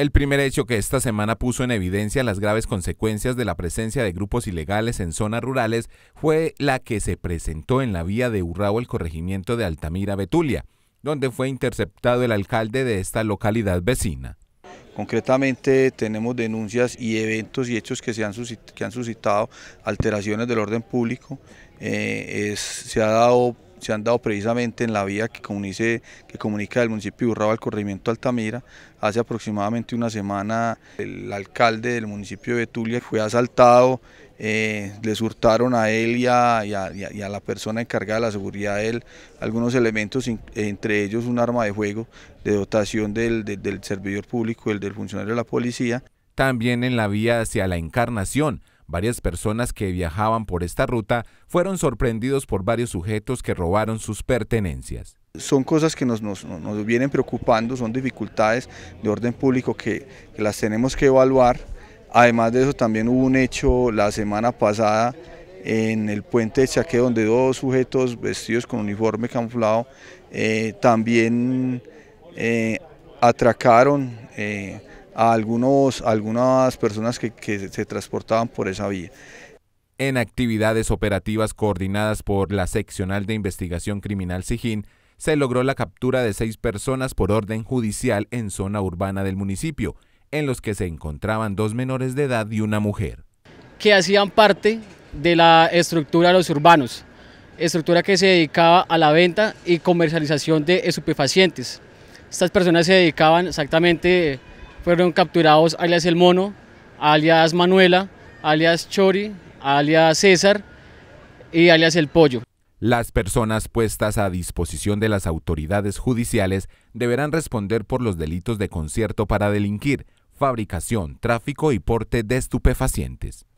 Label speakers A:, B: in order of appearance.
A: El primer hecho que esta semana puso en evidencia las graves consecuencias de la presencia de grupos ilegales en zonas rurales fue la que se presentó en la vía de Urrao el corregimiento de Altamira Betulia, donde fue interceptado el alcalde de esta localidad vecina.
B: Concretamente tenemos denuncias y eventos y hechos que, se han, suscitado, alteraciones del orden público. Eh, se ha dado se han dado precisamente en la vía que, que comunica del municipio de Urraba al corregimiento Altamira. Hace aproximadamente una semana el alcalde del municipio de Betulia fue asaltado, eh, le surtaron a él y a, y, a, la persona encargada de la seguridad de él algunos elementos, entre ellos un arma de fuego de dotación del, del servidor público, el del funcionario de la policía. También en la vía hacia
A: la encarnación
B: Varias personas
A: que viajaban por esta ruta fueron sorprendidos por varios sujetos que robaron sus
B: pertenencias. Son cosas que nos, vienen preocupando, son dificultades de orden público que, las tenemos que evaluar. Además de eso también hubo un hecho la semana pasada en el puente de Chaque, donde dos sujetos vestidos con uniforme camuflado eh, también eh, atracaron eh, a, algunos, algunas personas que, que se transportaban por esa vía
A: en actividades operativas coordinadas por la Seccional de Investigación Criminal Sijín, se logró la captura de seis personas por orden judicial en zona urbana del municipio, en los que se encontraban dos menores de edad y una mujer.
C: Que hacían parte de la estructura de los urbanos, estructura que se dedicaba a la venta y comercialización de estupefacientes. Estas personas se dedicaban exactamente fueron capturados alias El Mono, alias Manuela, alias Chori, alias César y alias El Pollo. Las personas puestas a
A: disposición de las autoridades judiciales deberán responder por los delitos de concierto para delinquir, fabricación, tráfico y porte de estupefacientes.